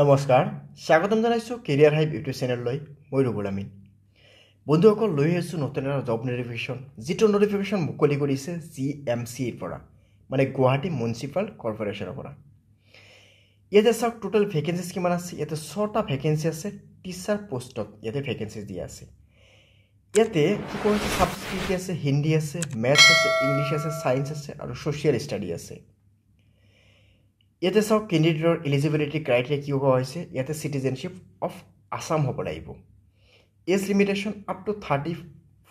নমস্কাৰ স্বাগতম জনাইছোঁ কেৰিয়াৰ হাইপ ইউটিউব চেনেললৈ মই ৰুবুল আমিন বন্ধুসকল লৈ আহিছোঁ নতুন এটা জব নটিফিকেশ্যন যিটো নটিফিকেশ্যন মুকলি কৰিছে জি এম চিৰ পৰা মানে গুৱাহাটী মিউনিচিপাল কৰ্পৰেশ্যনৰ পৰা ইয়াতে চাওক টোটেল ভেকেঞ্চিজ কিমান আছে ইয়াতে ছটা ভেকেঞ্চি আছে টিচাৰ পোষ্টত ইয়াতে ভেকেঞ্চি দিয়া আছে ইয়াতে কোনো ছাবস্ক্ৰিপ্ট আছে হিন্দী আছে মেথছ আছে ইংলিছ আছে ছায়েন্স আছে আৰু ছ'চিয়েল ষ্টাডি আছে ইয়াতে চাওক কেণ্ডিডেটৰ এলিজিবিলিটি ক্ৰাইটেৰিয়া কি হ'ব হৈছে ইয়াতে চিটিজেনশ্বিপ অফ আছাম হ'ব লাগিব age limitation up to thirty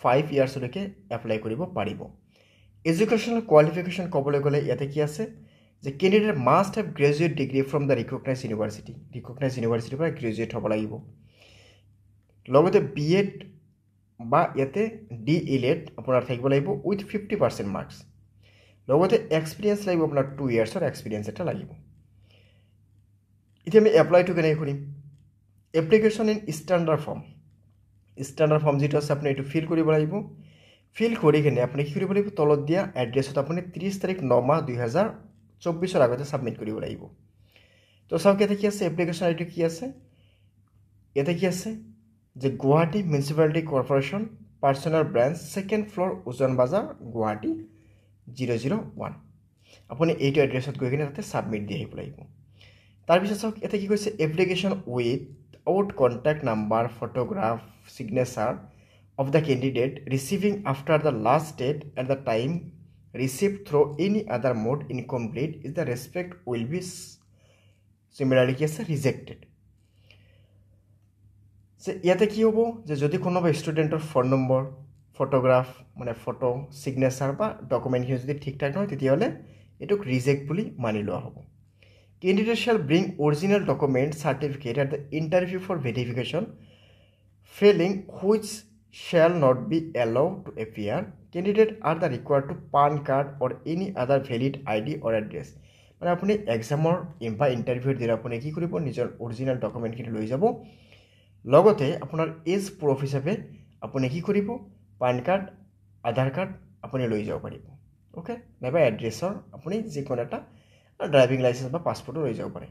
five ইয়াৰ্ছলৈকে এপ্লাই কৰিব পাৰিব এডুকেশ্যনেল কোৱালিফিকেশ্যন ক'বলৈ গ'লে ইয়াতে কি আছে যে candidate must have graduate degree from the recognise university recognise ইউনিভাৰ্চিটিৰ পৰা গ্ৰেজুৱেট হ'ব লাগিব লগতে বি এড বা ইয়াতে ডি ইল এড আপোনাৰ থাকিব লাগিব উইথ ফিফটি পাৰ্চেণ্ট মাৰ্কছ লগতে এক্সপিৰিয়েঞ্চ লাগিব আপোনাৰ টু ইয়াৰ্ছৰ এক্সপিৰিয়েঞ্চ এটা লাগিব এতিয়া আমি এপ্লাইটো কেনেকৈ কৰিম application in standard form standard form যিটো আছে আপুনি এইটো ফিল কৰিব লাগিব ফিল কৰি কিনে আপুনি কি কৰিব লাগিব তলত দিয়া এড্ৰেছত আপুনি ত্ৰিছ তাৰিখ ন মাহ দুহেজাৰ চৌব্বিছৰ আগতে ছাবমিট কৰিব লাগিব তো চাওক ইয়াতে কি আছে এপ্লিকেশ্যন আইডিটো কি আছে ইয়াতে কি আছে যে Guwahati municipality corporation personnel branch second floor Uzan Bazar Guwahati zero' zero' one আপুনি এইটো এড্ৰেছত গৈ কিনে তাতে ছাবমিট দি আহিব লাগিব তাৰপিছত চাওক ইয়াতে কি কৈছে application without contact number photograph signature of the candidate receiving after the last date at the time receive through' any other mode incomplete is the respect will be similarly কি আছে rejected যে ইয়াতে কি হ'ব যে যদি কোনোবা ষ্টুডেণ্টৰ ফোন নম্বৰ ফটোগ্ৰাফ মানে ফটো ছিগনেচাৰ বা ডকুমেণ্টখিনি যদি ঠিক ঠাক নহয় তেতিয়াহ'লে এইটোক ৰিজেক্ট বুলি মানি লোৱা হ'ব candidate shall bring original document certificate at the interview for verification failing which shall not be allow to appear candidate are the require to PAN card or any other valid I D or address মানে আপুনি এক্সামৰ বা ইণ্টাৰভিউৰ দিনা আপুনি কি কৰিব নিজৰ original ডকুমেণ্টখিনি লৈ যাব লগতে আপোনাৰ এজ প্ৰুফ হিচাপে আপুনি কি কৰিব পান কাৰ্ড আধাৰ কাৰ্ড আপুনি লৈ যাব পাৰিব অ'কে নাইবা এড্ৰেছৰ আপুনি যিকোনো এটা ড্ৰাইভিং লাইচেঞ্চ বা পাছপৰ্টো লৈ যাব পাৰে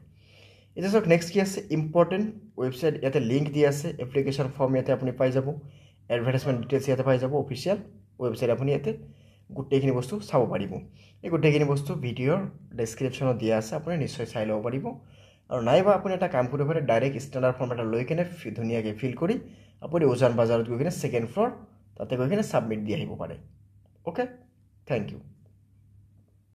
এতিয়া চাওক নেক্সট কি আছে ইম্পৰ্টেণ্ট ৱেবছাইট ইয়াতে লিংক দি আছে এপ্লিকেশ্যন ফৰ্ম ইয়াতে আপুনি পাই যাব এডভাৰটাইজমেণ্ট ডিটেইলছ ইয়াতে পাই যাব অফিচিয়েল ৱেবছাইট আপুনি ইয়াতে গোটেইখিনি বস্তু চাব পাৰিব এই গোটেইখিনি বস্তু ভিডিঅ'ৰ ডেছক্ৰিপশ্যনত দিয়া আছে আপুনি নিশ্চয় চাই ল'ব পাৰিব আৰু নাইবা আপুনি এটা কাম কৰিব পাৰে ডাইৰেক্ট ষ্টেণ্ডাৰ্ড ফৰ্ম এটা লৈ কিনে ধুনীয়াকৈ ফিল কৰি আপুনি উজান বজাৰত গৈ কিনে ছেকেণ্ড ফ্ল'ৰ তাতে গৈ কিনে ছাবমিট দি আহিব পাৰে অ'কে থেংক ইউ